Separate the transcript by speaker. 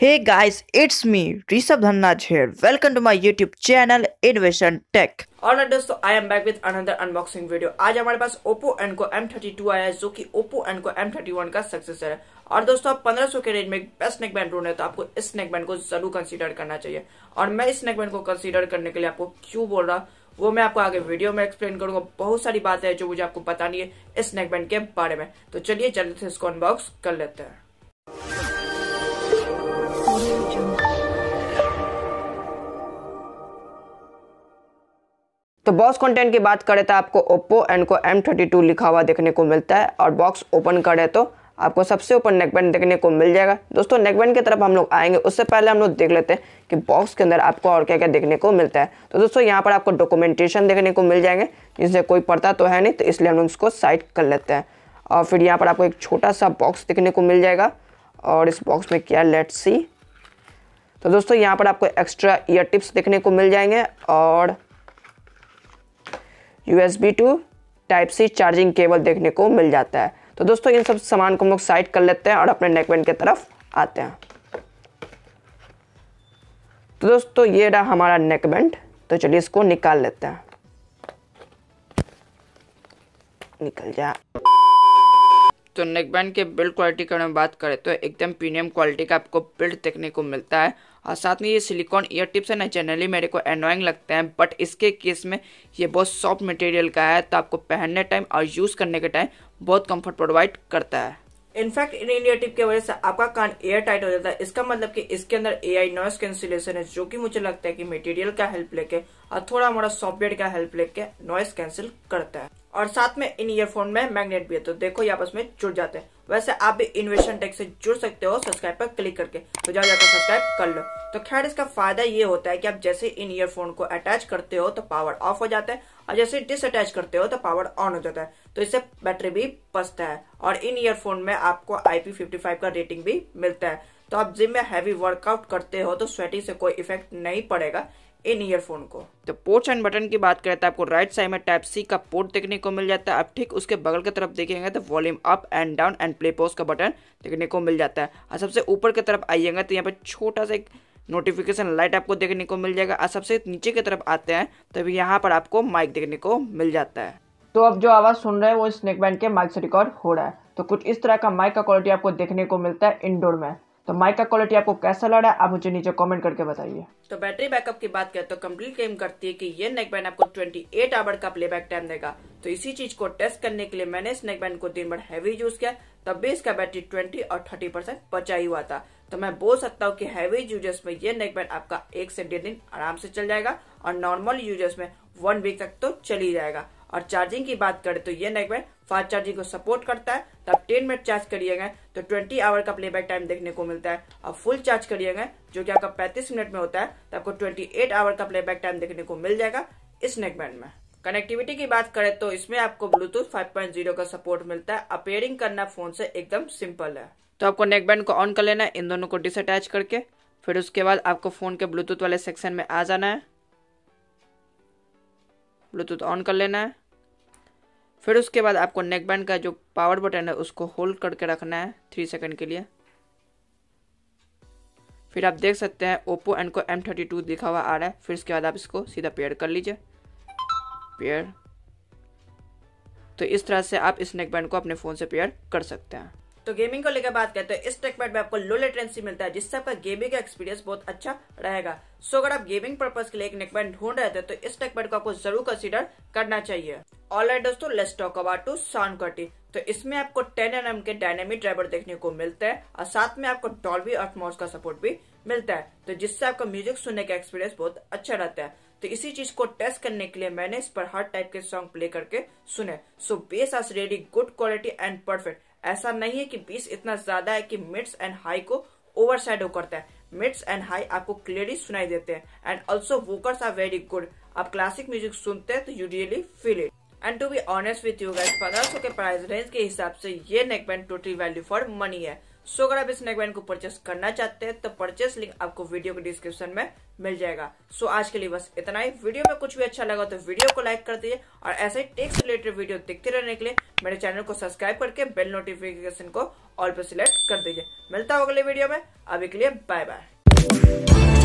Speaker 1: Hey guys, it's me, Rishabh Dhanraj here. Welcome to my YouTube channel Innovation Tech. Alright दोस्तों I am back with another unboxing video आज हमारे पास Oppo Enco two आया है जो कि Oppo Enco one का successor है और दोस्तों आप 1500 के रेंज में बेस्ट नेक बैंड ढूंढ रहे तो आपको इस नेक बैंड को जरूर कंसिडर करना चाहिए और मैं इस नेक बैंड को कंसिडर करने के लिए आपको क्यों बोल रहा वो मैं आपको आगे वीडियो में एक्सप्लेन करूंगा बहुत सारी बातें है जो मुझे आपको बतानी है इस नेक बैंड के बारे में तो चलिए जल्दी से इसको अनबॉक्स कर लेते हैं तो बॉक्स कंटेंट की बात करें तो आपको Oppo Enco M thirty two लिखा हुआ देखने को मिलता है और बॉक्स ओपन करें तो आपको सबसे ऊपर नेकबैंड देखने को मिल जाएगा दोस्तों नेकबैंड की तरफ हम लोग आएंगे उससे पहले हम लोग देख लेते हैं कि बॉक्स के अंदर आपको और क्या क्या देखने को मिलता है तो दोस्तों यहाँ पर आपको डॉक्यूमेंटेशन देखने को मिल जाएंगे जिससे कोई पढ़ता तो है नहीं तो इसलिए हम लोग इसको साइड कर लेते हैं और फिर यहाँ पर आपको एक छोटा सा बॉक्स देखने को मिल जाएगा और इस बॉक्स में क्या लेट सी तो दोस्तों यहाँ पर आपको एक्स्ट्रा ईयर टिप्स देखने को मिल जाएंगे और U two type C charging cable देखने को मिल जाता है तो दोस्तों इन सब सामान को हम लोग साइड कर लेते हैं और अपने नेकबैंड की तरफ आते हैं तो दोस्तों ये रहा हमारा नेकबैंड तो चलिए इसको निकाल लेते हैं निकल जा तो नेकबैंड के बिल्ड क्वालिटी की अगर बात करें तो एकदम प्रीमियम क्वालिटी का आपको बिल्ड देखने को मिलता है और साथ में ये सिलिकॉन ईयर टिप्स है ना जनरली मेरे को एनोइंग लगते हैं बट इसके केस में ये बहुत सॉफ्ट मटेरियल का है तो आपको पहनने टाइम और यूज़ करने के टाइम बहुत कम्फर्ट प्रोवाइड करता है इनफैक्ट इन इंडिया टिप की वजह से आपका कान एयर टाइट हो जाता है इसका मतलब कि इसके अंदर ए आई नॉइस कैंसिलेशन है जो कि मुझे लगता है कि मटेरियल का हेल्प लेके और थोड़ा मोड़ा सॉफ्टवेयर का हेल्प लेके नॉइस कैंसिल करता है और साथ में इन ईयरफोन में मैग्नेट भी है तो देखो ये आपस में जुड़ जाते हैं वैसे आप भी इन्वेस्टमेंट टेक से जुड़ सकते हो सब्सक्राइब पर क्लिक करके तो जाओ जाकर सब्सक्राइब कर लो तो खैर इसका फायदा ये होता है कि आप जैसे इन ईयरफोन को अटैच करते हो तो पावर ऑफ हो जाता है और जैसे डिसअटैच करते हो तो पावर ऑन हो जाता है तो इससे बैटरी भी पसता है और इन ईयरफोन में आपको IP55 का रेटिंग भी मिलता है तो आप जिम में हैवी वर्कआउट करते हो तो स्वेटिंग से कोई इफेक्ट नहीं पड़ेगा इन ईयरफोन को तो पोर्ट्स एंड बटन की बात करें तो आपको राइट साइड में टाइप सी का पोर्ट देखने को मिल जाता है आप ठीक उसके बगल की तरफ देखेंगे तो volume up and down and play pause का बटन देखने को मिल जाता है और सबसे ऊपर की तरफ आइएगा तो यहाँ पर छोटा सा एक नोटिफिकेशन लाइट आपको देखने को मिल जाएगा और सबसे नीचे की तरफ आते हैं तो यहाँ पर आपको माइक देखने को मिल जाता है तो अब जो आवाज़ सुन रहे हैं वो स्नेक बैंड के माइक से रिकॉर्ड हो रहा है तो कुछ इस तरह का माइक का क्वालिटी आपको देखने को मिलता है इंडोर में तो माइक का क्वालिटी आपको कैसा है आप मुझे नीचे कमेंट करके बताइए तो बैटरी बैकअप की बात करें तो कम्प्लीट क्लेम करती है कि ये नेक बैंड आपको 28 आवर का प्लेबैक टाइम देगा तो इसी चीज को टेस्ट करने के लिए मैंने इस नेक बैंड को दिन भर हैवी यूज किया तब भी इसका बैटरी ट्वेंटी और थर्टी परसेंट हुआ था तो मैं बोल सकता हूँ की हैवी यूजर्स में ये नेक बैंड आपका एक से डेढ़ दिन आराम से चल जाएगा और नॉर्मल यूजर्स में वन वीक तक तो चल ही जाएगा और चार्जिंग की बात करें तो ये नेकबैंड फास्ट चार्जिंग को सपोर्ट करता है तो आप टेन मिनट चार्ज करिएगा तो ट्वेंटी आवर का प्लेबैक टाइम देखने को मिलता है और फुल चार्ज करिएगा जो कि आपका पैंतीस मिनट में होता है तो आपको ट्वेंटी एट आवर का प्लेबैक टाइम देखने को मिल जाएगा इस नेकबैंड में कनेक्टिविटी की बात करें तो इसमें आपको ब्लूटूथ फाइव का सपोर्ट मिलता है अपेयरिंग करना फोन से एकदम सिंपल है तो आपको नेकबैंड को ऑन कर लेना है इन दोनों को डिसअटैच करके फिर उसके बाद आपको फोन के ब्लूटूथ वाले सेक्शन में आ जाना है ब्लूटूथ ऑन कर लेना है फिर उसके बाद आपको नेक बैंड का जो पावर बटन है उसको होल्ड करके रखना है थ्री सेकेंड के लिए फिर आप देख सकते हैं Oppo Enco M thirty two दिखा हुआ आ रहा है फिर इसके बाद आप इसको सीधा पेयर कर लीजिए पेयर तो इस तरह से आप इस नेक बैंड को अपने फ़ोन से पेयर कर सकते हैं तो गेमिंग को लेकर बात करते हैं इस ट्रैकपैड में आपको लो लेटेंसी मिलता है जिससे आपका गेमिंग का एक्सपीरियंस बहुत अच्छा रहेगा सो अगर आप गेमिंग पर्पज के लिए एक नेकबैंड ढूंढ रहे थे तो इस नेकबैंड को आपको जरूर कंसिडर करना चाहिए ऑलराइट दोस्तों let's talk about to sound quality तो इसमें आपको 10 एनएम के डायनेमिक ड्राइवर देखने को मिलते हैं और साथ में आपको डॉल्बी अटमॉस का सपोर्ट भी मिलता है तो जिससे आपका म्यूजिक सुनने का एक्सपीरियंस बहुत अच्छा रहता है तो इसी चीज को टेस्ट करने के लिए मैंने इस पर हर टाइप के सॉन्ग प्ले करके सुने सो बेस आज ready good quality and perfect ऐसा नहीं है कि बीस इतना ज्यादा है कि मिड्स एंड हाई को ओवरशैडो करता है मिड्स एंड हाई आपको क्लियरली सुनाई देते हैं and also vocals are very good आप क्लासिक म्यूजिक सुनते हैं तो you really feel it and to be honest with you guys पंद्रह सौ के प्राइस रेंज के हिसाब से ये neckband total value for money है सो अगर आप इस नेकबैंड को परचेस करना चाहते हैं तो परचेस लिंक आपको वीडियो के डिस्क्रिप्शन में मिल जाएगा सो so, आज के लिए बस इतना ही वीडियो में कुछ भी अच्छा लगा तो वीडियो को लाइक कर दीजिए और ऐसे ही टेक्स रिलेटेड वीडियो देखते रहने के लिए मेरे चैनल को सब्सक्राइब करके बेल नोटिफिकेशन को ऑल पर सिलेक्ट कर दीजिए मिलता हो अगले वीडियो में अभी के लिए बाय बाय